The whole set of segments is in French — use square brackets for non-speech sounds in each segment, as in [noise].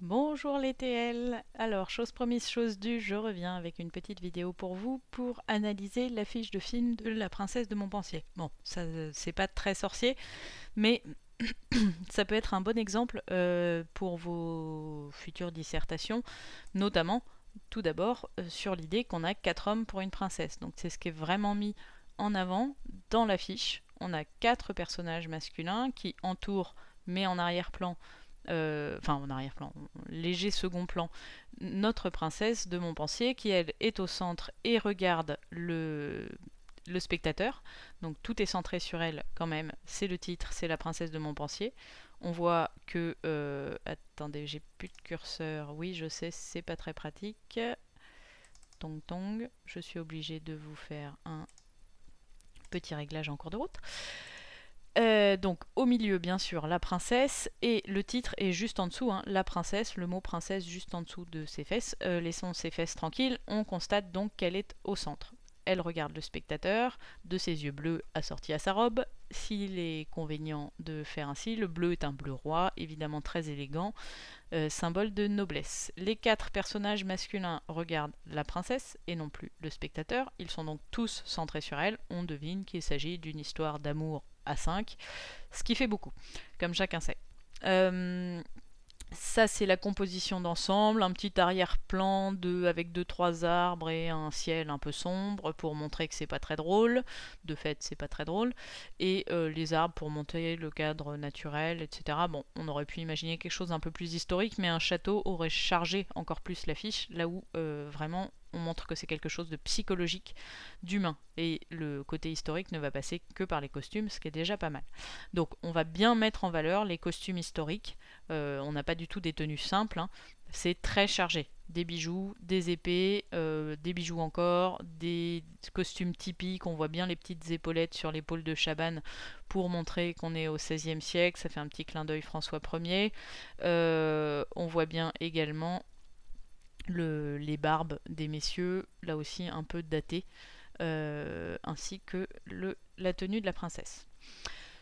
Bonjour les TL Alors, chose promise, chose due, je reviens avec une petite vidéo pour vous pour analyser l'affiche de film de La Princesse de Montpensier. Bon, ça euh, c'est pas très sorcier, mais [coughs] ça peut être un bon exemple euh, pour vos futures dissertations, notamment, tout d'abord, euh, sur l'idée qu'on a quatre hommes pour une princesse. Donc c'est ce qui est vraiment mis en avant dans l'affiche. On a quatre personnages masculins qui entourent, mais en arrière-plan, euh, enfin en arrière-plan, léger second plan, notre princesse de Montpensier qui elle est au centre et regarde le, spectateur. Donc tout est centré sur elle quand même. C'est le titre, c'est la princesse de Montpensier. On voit que... Euh, attendez, j'ai plus de curseur. Oui, je sais, c'est pas très pratique. Tong tong. Je suis obligée de vous faire un petit réglage en cours de route. Euh, donc au milieu bien sûr la princesse et le titre est juste en dessous, hein, la princesse, le mot princesse juste en dessous de ses fesses, euh, laissons ses fesses tranquilles, on constate donc qu'elle est au centre. Elle regarde le spectateur de ses yeux bleus assortis à sa robe. S'il est convenient de faire ainsi, le bleu est un bleu roi, évidemment très élégant, euh, symbole de noblesse. Les quatre personnages masculins regardent la princesse et non plus le spectateur. Ils sont donc tous centrés sur elle. On devine qu'il s'agit d'une histoire d'amour à 5, ce qui fait beaucoup, comme chacun sait. Euh, ça c'est la composition d'ensemble, un petit arrière-plan de, avec deux trois arbres et un ciel un peu sombre pour montrer que c'est pas très drôle, de fait c'est pas très drôle, et euh, les arbres pour monter le cadre naturel, etc. Bon, on aurait pu imaginer quelque chose un peu plus historique, mais un château aurait chargé encore plus l'affiche, là où euh, vraiment on montre que c'est quelque chose de psychologique, d'humain. Et le côté historique ne va passer que par les costumes, ce qui est déjà pas mal. Donc on va bien mettre en valeur les costumes historiques. Euh, on n'a pas du tout des tenues simples, hein. c'est très chargé. Des bijoux, des épées, euh, des bijoux encore, des costumes typiques. On voit bien les petites épaulettes sur l'épaule de Chaban pour montrer qu'on est au XVIe siècle. Ça fait un petit clin d'œil François Ier. Euh, on voit bien également les barbes des messieurs, là aussi un peu datées, euh, ainsi que la tenue de la princesse.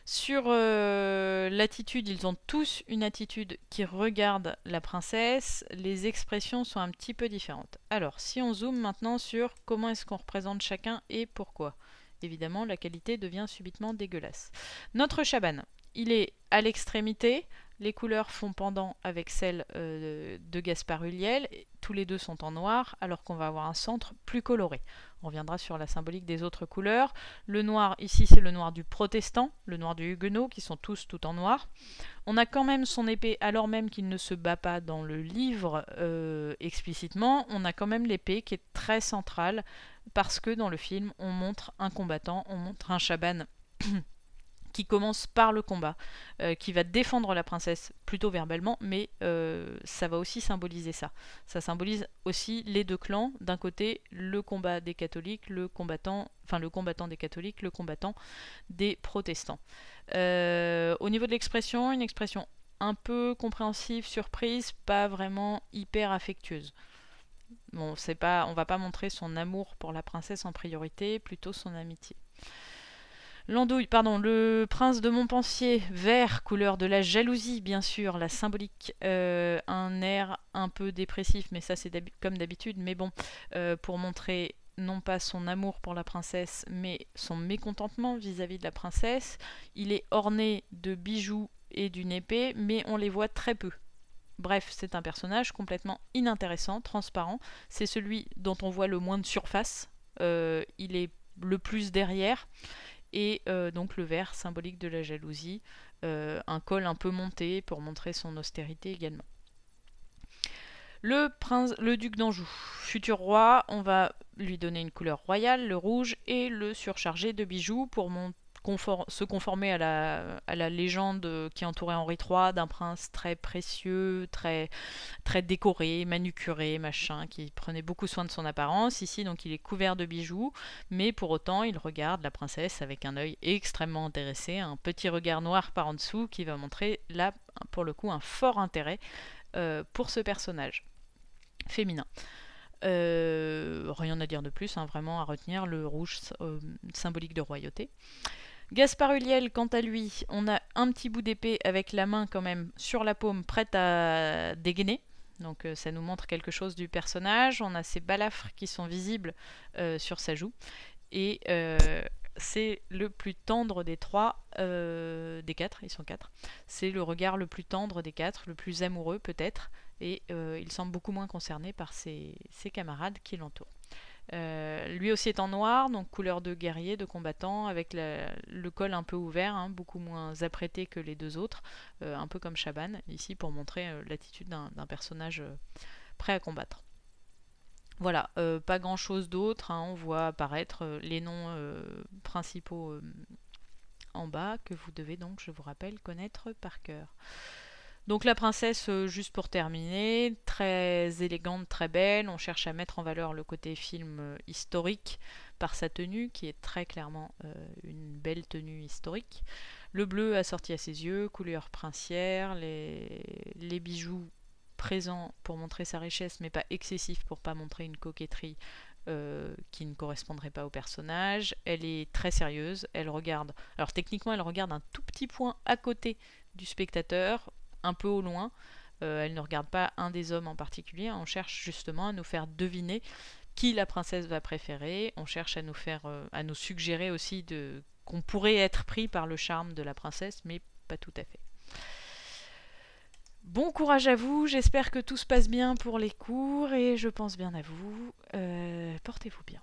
Sur euh, l'attitude, ils ont tous une attitude qui regarde la princesse. Les expressions sont un petit peu différentes. Alors, si on zoome maintenant sur comment est-ce qu'on représente chacun et pourquoi. Évidemment, la qualité devient subitement dégueulasse. Notre chaban, il est à l'extrémité, les couleurs font pendant avec celles euh, de Gaspard Huliel. Tous les deux sont en noir, alors qu'on va avoir un centre plus coloré. On reviendra sur la symbolique des autres couleurs. Le noir, ici, c'est le noir du protestant, le noir du huguenot, qui sont tous tout en noir. On a quand même son épée, alors même qu'il ne se bat pas dans le livre euh, explicitement. On a quand même l'épée qui est très centrale, parce que dans le film, on montre un combattant, on montre un chaban qui commence par le combat, euh, qui va défendre la princesse plutôt verbalement, mais euh, ça va aussi symboliser ça. Ça symbolise aussi les deux clans, d'un côté le combat des catholiques, le combattant, enfin le combattant des catholiques, le combattant des protestants. Euh, au niveau de l'expression, une expression un peu compréhensive, surprise, pas vraiment hyper affectueuse. Bon, c'est pas, on va pas montrer son amour pour la princesse en priorité, plutôt son amitié. L'andouille, pardon, le prince de Montpensier, vert, couleur de la jalousie, bien sûr, la symbolique, euh, un air un peu dépressif, mais ça c'est comme d'habitude, mais bon, euh, pour montrer non pas son amour pour la princesse, mais son mécontentement vis-à-vis de la princesse. Il est orné de bijoux et d'une épée, mais on les voit très peu. Bref, c'est un personnage complètement inintéressant, transparent. C'est celui dont on voit le moins de surface. Euh, il est le plus derrière et euh, donc le vert symbolique de la jalousie, euh, un col un peu monté pour montrer son austérité également. Le, prince, le duc d'Anjou, futur roi, on va lui donner une couleur royale, le rouge, et le surcharger de bijoux pour, montrer se conformer à la, légende qui entourait Henri III d'un prince très précieux, très, décoré, manucuré, machin, qui prenait beaucoup soin de son apparence. Ici, donc, il est couvert de bijoux, mais pour autant, il regarde la princesse avec un œil extrêmement intéressé, un petit regard noir par en dessous qui va montrer là, pour le coup, un fort intérêt euh, pour ce personnage féminin. Euh, rien à dire de plus, hein, vraiment à retenir le rouge euh, symbolique de royauté. Gaspard Uliel, quant à lui, on a un petit bout d'épée avec la main quand même sur la paume, prête à dégainer. Donc euh, ça nous montre quelque chose du personnage. On a ses balafres qui sont visibles euh, sur sa joue. Et euh, c'est le plus tendre des trois, des quatre, ils sont quatre. C'est le regard le plus tendre des quatre, le plus amoureux peut-être. Et il semble beaucoup moins concerné par ses camarades qui l'entourent. Euh, lui aussi est en noir, donc couleur de guerrier, de combattant, avec le col un peu ouvert, hein, beaucoup moins apprêté que les deux autres, euh, un peu comme Chaban, ici pour montrer euh, l'attitude d'un personnage prêt à combattre. Voilà, pas grand chose d'autre, hein, on voit apparaître les noms principaux en bas que vous devez donc, je vous rappelle, connaître par cœur. Donc la princesse, euh, juste pour terminer, très élégante, très belle, on cherche à mettre en valeur le côté film euh, historique par sa tenue, qui est très clairement euh, une belle tenue historique. Le bleu assorti à ses yeux, couleur princière, les, bijoux présents pour montrer sa richesse, mais pas excessifs pour pas montrer une coquetterie qui ne correspondrait pas au personnage. Elle est très sérieuse, elle regarde. Alors techniquement, elle regarde un tout petit point à côté du spectateur un peu au loin. Euh, elle ne regarde pas un des hommes en particulier, on cherche justement à nous faire deviner qui la princesse va préférer, on cherche à nous faire euh, à nous suggérer aussi de qu'on pourrait être pris par le charme de la princesse, mais pas tout à fait. Bon courage à vous, j'espère que tout se passe bien pour les cours et je pense bien à vous. Euh, portez-vous bien.